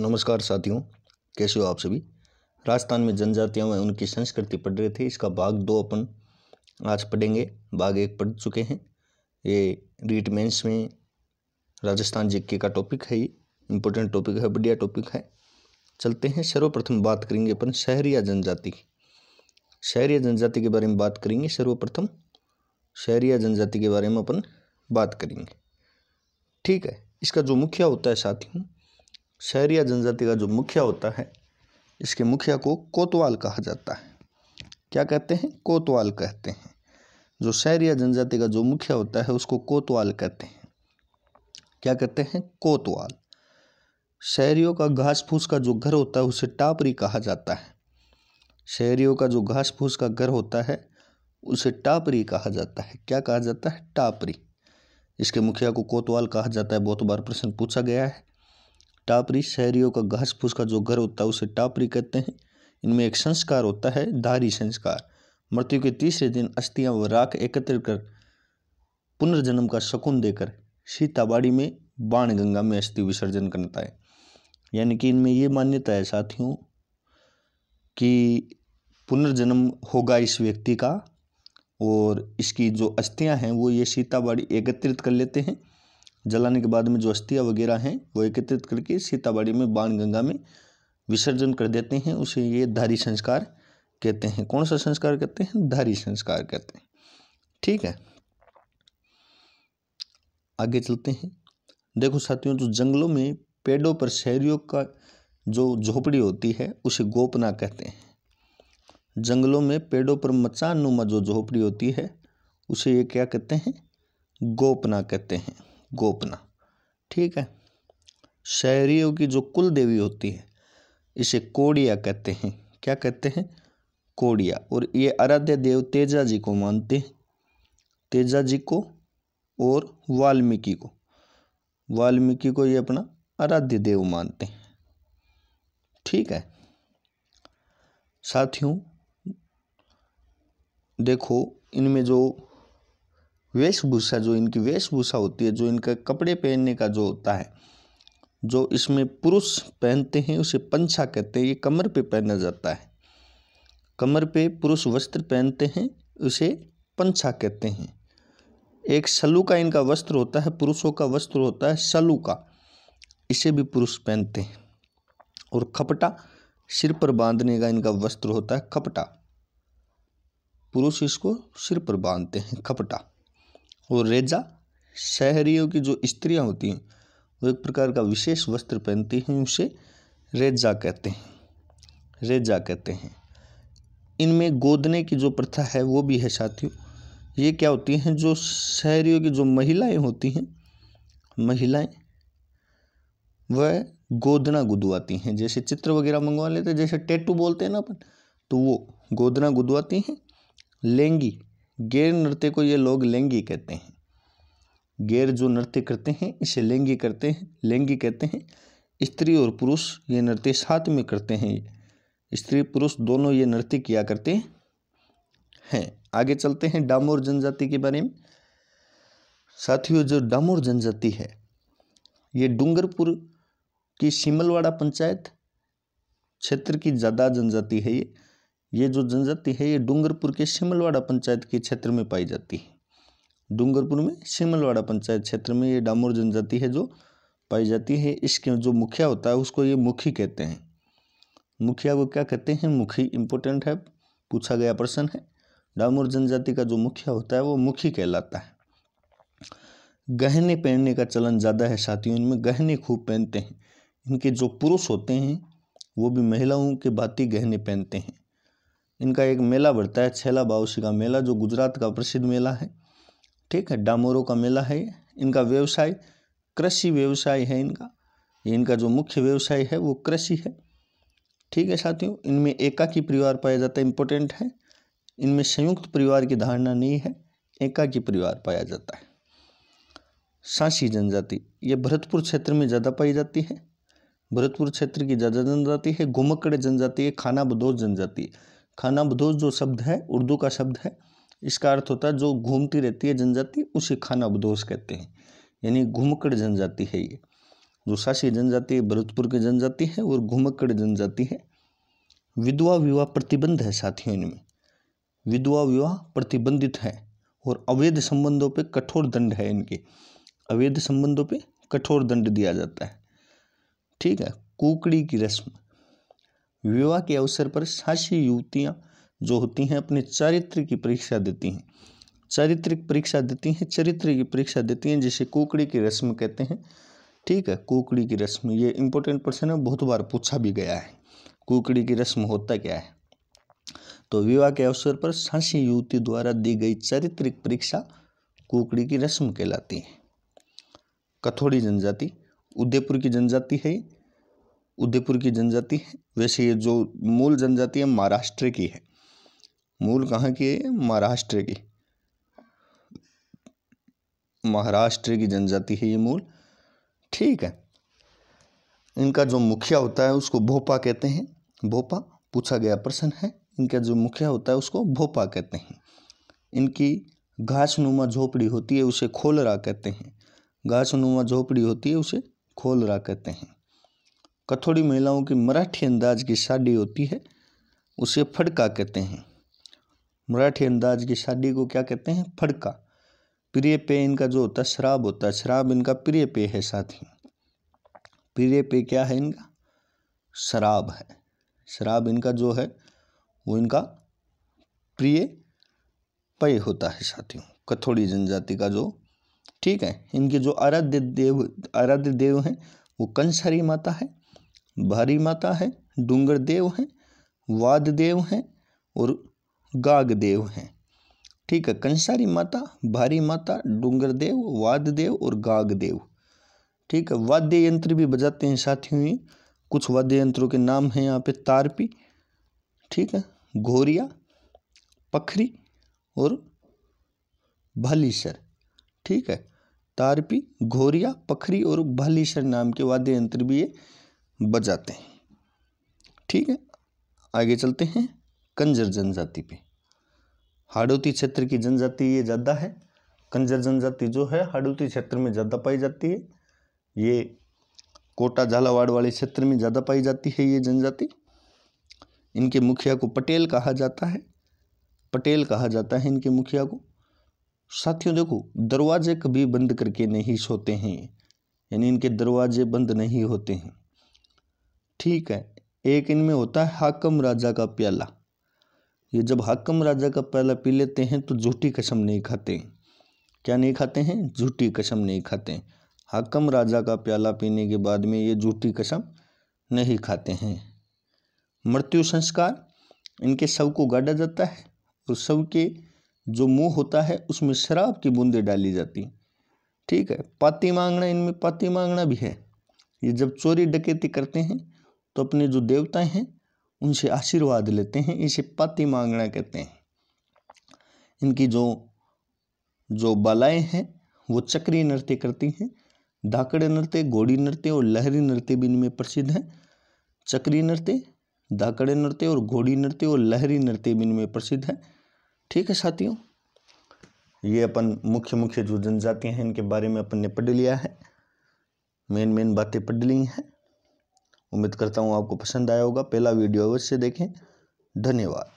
नमस्कार साथियों कैसे हो आप सभी राजस्थान में जनजातियाँ में उनकी संस्कृति पढ़ रहे थे इसका भाग दो अपन आज पढ़ेंगे भाग एक पढ़ चुके हैं ये रीट मेंस में राजस्थान जीके का टॉपिक है ये इम्पोर्टेंट टॉपिक है बढ़िया टॉपिक है चलते हैं सर्वप्रथम बात करेंगे अपन शहरी या जनजाति की या जनजाति के बारे में बात करेंगे सर्वप्रथम शहरी जनजाति के बारे में अपन बात करेंगे ठीक है इसका जो मुखिया होता है साथियों शहरिया जनजाति का जो मुखिया होता है इसके मुखिया को कोतवाल कहा जाता है क्या कहते हैं कोतवाल कहते हैं जो शहरिया जनजाति का जो मुखिया होता है उसको कोतवाल कहते हैं क्या कहते हैं कोतवाल शहरियों का घास फूस का जो घर होता है उसे टापरी कहा जाता है शहरियों का जो घास फूस का घर होता है उसे टापरी कहा जाता है क्या कहा जाता है टापरी इसके मुखिया को कोतवाल कहा जाता है बहुत बार प्रश्न पूछा गया है टापरी शहरियों का घास फूस का जो घर होता है उसे टापरी कहते हैं इनमें एक संस्कार होता है दारी संस्कार मृत्यु के तीसरे दिन अस्थियां व राख एकत्रित कर पुनर्जन्म का शकुन देकर सीताबाड़ी में बाण गंगा में अस्थि विसर्जन करता है यानी कि इनमें ये मान्यता है साथियों कि पुनर्जन्म होगा इस व्यक्ति का और इसकी जो अस्थियां हैं वो ये सीताबाड़ी एकत्रित कर लेते हैं जलाने के बाद में जो अस्थियाँ वगैरह हैं वो एकत्रित करके सीताबाड़ी में बाण गंगा में विसर्जन कर देते हैं उसे ये धारी संस्कार कहते हैं कौन सा संस्कार कहते हैं धारी संस्कार कहते हैं ठीक है आगे चलते हैं देखो साथियों जो जंगलों में पेड़ों पर शहरियों का जो झोपड़ी होती है उसे गोपना कहते हैं जंगलों में पेड़ों पर मचान नुमा जो झोपड़ी होती है उसे ये क्या कहते हैं गोपना कहते हैं गोपना ठीक है शहरियों की जो कुल देवी होती है इसे कोड़िया कहते हैं क्या कहते हैं कोड़िया और ये आराध्य देव तेजा जी को मानते हैं तेजा जी को और वाल्मीकि को वाल्मीकि को ये अपना आराध्य देव मानते हैं ठीक है साथियों देखो इनमें जो वेशभूषा जो इनकी वेशभूषा होती है जो इनका कपड़े पहनने का जो होता है जो इसमें पुरुष पहनते हैं उसे पंछा कहते हैं ये कमर पे पहना जाता है कमर पे पुरुष वस्त्र पहनते हैं उसे पंछा कहते हैं एक सलू का इनका वस्त्र होता है पुरुषों का वस्त्र होता है सलू का इसे भी पुरुष पहनते हैं और खपटा सिर पर बांधने का इनका वस्त्र होता है खपटा पुरुष इसको सिर पर बांधते हैं खपटा और रेजा शहरियों की जो स्त्रियां होती हैं वो एक प्रकार का विशेष वस्त्र पहनती हैं उसे रेजा कहते हैं रेजा कहते हैं इनमें गोदने की जो प्रथा है वो भी है साथियों ये क्या होती हैं जो शहरियों की जो महिलाएं होती हैं महिलाएं वह गोदना गुदवाती हैं जैसे चित्र वगैरह मंगवा लेते हैं जैसे टेटू बोलते हैं ना अपन तो वो गोदना गुदवाती हैं लेंगी गैर नृत्य को ये लोग लेंगी कहते हैं गैर जो नृत्य करते हैं इसे लेंगी करते हैं लेंगी कहते हैं स्त्री और पुरुष ये नृत्य साथ में करते हैं स्त्री पुरुष दोनों ये नृत्य किया करते हैं आगे चलते हैं डामोर जनजाति के बारे में साथियों जो डामोर जनजाति है ये डूंगरपुर की सिमलवाड़ा पंचायत क्षेत्र की ज़्यादा जनजाति है ये ये जो जनजाति है ये डूंगरपुर के शिमलवाड़ा पंचायत के क्षेत्र में पाई जाती है डूंगरपुर में शिमलवाड़ा पंचायत क्षेत्र में ये डामोर जनजाति है जो पाई जाती है इसके जो मुखिया होता है उसको ये मुखी कहते हैं मुखिया को क्या कहते हैं मुखी इम्पोर्टेंट है पूछा गया प्रश्न है डामोर जनजाति का जो मुखिया होता है वो मुखी कहलाता है गहने पहनने का चलन ज़्यादा है साथियों इनमें गहने खूब पहनते हैं इनके जो पुरुष होते हैं वो भी महिलाओं के भांति गहने पहनते हैं इनका एक मेला बढ़ता है छैला बावसी का मेला जो गुजरात का प्रसिद्ध मेला है ठीक है डामोरों का मेला है इनका व्यवसाय कृषि व्यवसाय है इनका इनका जो मुख्य व्यवसाय है वो कृषि है ठीक है साथियों इनमें एकाकी परिवार पाया जाता है इम्पोर्टेंट है इनमें संयुक्त परिवार की धारणा नहीं है एकाकी परिवार पाया जाता है सांसी जनजाति ये भरतपुर क्षेत्र में ज़्यादा पाई जाती है भरतपुर क्षेत्र की ज़्यादा जनजाति है घुमकड़े जनजाति है खाना बदोश जनजाति है खाना बदोश जो शब्द है उर्दू का शब्द है इसका अर्थ होता है जो घूमती रहती है जनजाति उसे खाना बदोश कहते हैं यानी घूमकड़ जनजाति है ये जो सासी जनजाति भरतपुर की जनजाति है और घूमकड़ जनजाति है विधवा विवाह प्रतिबंध है साथियों इनमें विधवा विवाह प्रतिबंधित है और अवैध संबंधों पर कठोर दंड है इनके अवैध संबंधों पर कठोर दंड दिया जाता है ठीक है कुकड़ी की रस्म विवाह के अवसर पर सासी युवतियाँ जो होती हैं अपने चारित्र की परीक्षा देती हैं चरित्र की परीक्षा देती हैं चरित्र की परीक्षा देती हैं जिसे कुकड़ी की रस्म कहते हैं ठीक है कुकड़ी की रस्म ये इंपॉर्टेंट प्रश्न है बहुत बार पूछा भी गया है कुकड़ी की रस्म होता क्या है तो विवाह के अवसर पर सासी युवती द्वारा दी गई चारित्रिक परीक्षा कुकड़ी की रस्म कहलाती है कथोड़ी जनजाति उदयपुर की जनजाति है उदयपुर की जनजाति है वैसे ये जो मूल जनजाति है महाराष्ट्र की है मूल कहाँ की है महाराष्ट्र की महाराष्ट्र की जनजाति है ये मूल ठीक है इनका जो मुखिया होता है उसको भोपा कहते हैं भोपा पूछा गया प्रश्न है इनका जो मुखिया होता है उसको भोपा कहते हैं इनकी घासनुमा झोपड़ी होती है उसे खोलरा कहते हैं घासनुमा झोपड़ी होती है उसे खोलरा कहते हैं कथौड़ी महिलाओं की मराठी अंदाज की शादी होती है उसे फड़का कहते हैं मराठी अंदाज की शादी को क्या कहते हैं फड़का प्रिय पेय इनका जो होता है शराब होता है शराब इनका प्रिय पेय है ही प्रिय पेय क्या है इनका शराब है शराब इनका जो है वो इनका प्रिय पेय होता है साथियों कथौड़ी जनजाति का जो ठीक है इनके जो आराध्य देव आराध्य देव हैं वो कंसारी माता है भारी माता है डूंगर देव हैं वाद देव हैं और गाग देव हैं ठीक है कंसारी माता भारी माता डूंगर देव वाद देव और गाग देव ठीक है वाद्य यंत्र भी बजाते हैं साथियों ही कुछ वाद्य यंत्रों के नाम हैं यहाँ पे तारपी ठीक है घोरिया पखरी और भलीसर ठीक है तारपी घोरिया पखरी और भलीसर नाम के वाद्य यंत्र भी ये बच जाते हैं ठीक है आगे चलते हैं कंजर जनजाति पे हाड़ौती क्षेत्र की जनजाति ये ज़्यादा है कंजर जनजाति जो है हाड़ौती क्षेत्र में ज़्यादा पाई जाती है ये कोटा झालावाड़ वाले क्षेत्र में ज़्यादा पाई जाती है ये जनजाति इनके मुखिया को पटेल कहा जाता है पटेल कहा जाता है इनके मुखिया को साथियों देखो दरवाजे कभी बंद करके नहीं सोते हैं यानी इनके दरवाजे बंद नहीं होते हैं ठीक है एक इनमें होता है हाकम राजा का प्याला ये जब हाकम राजा का प्याला पी लेते हैं तो झूठी कसम नहीं खाते क्या नहीं खाते हैं झूठी कसम नहीं खाते हाकम राजा का प्याला पीने के बाद में ये झूठी कसम नहीं खाते हैं मृत्यु संस्कार इनके शव को गाड़ा जाता है और शव के जो मुंह होता है उसमें शराब की बूंदें डाली जाती ठीक है पाती मांगना इनमें पाती मांगना भी है ये जब चोरी डकैती करते हैं तो अपने जो देवता हैं उनसे आशीर्वाद लेते हैं इसे पाती मांगना कहते हैं इनकी जो जो बालाएं हैं वो चक्री नृत्य करती हैं धाकड़े नृत्य घोड़ी नृत्य और लहरी नृत्य भी इनमें प्रसिद्ध है चक्री नृत्य धाकड़े नृत्य और घोड़ी नृत्य और लहरी नृत्य भी इनमें प्रसिद्ध है ठीक है साथियों ये अपन मुख्य मुख्य जो जनजातियाँ हैं इनके बारे में अपन ने पढ़ लिया है मेन मेन बातें पढ़ ली हैं उम्मीद करता हूँ आपको पसंद आया होगा पहला वीडियो अवश्य देखें धन्यवाद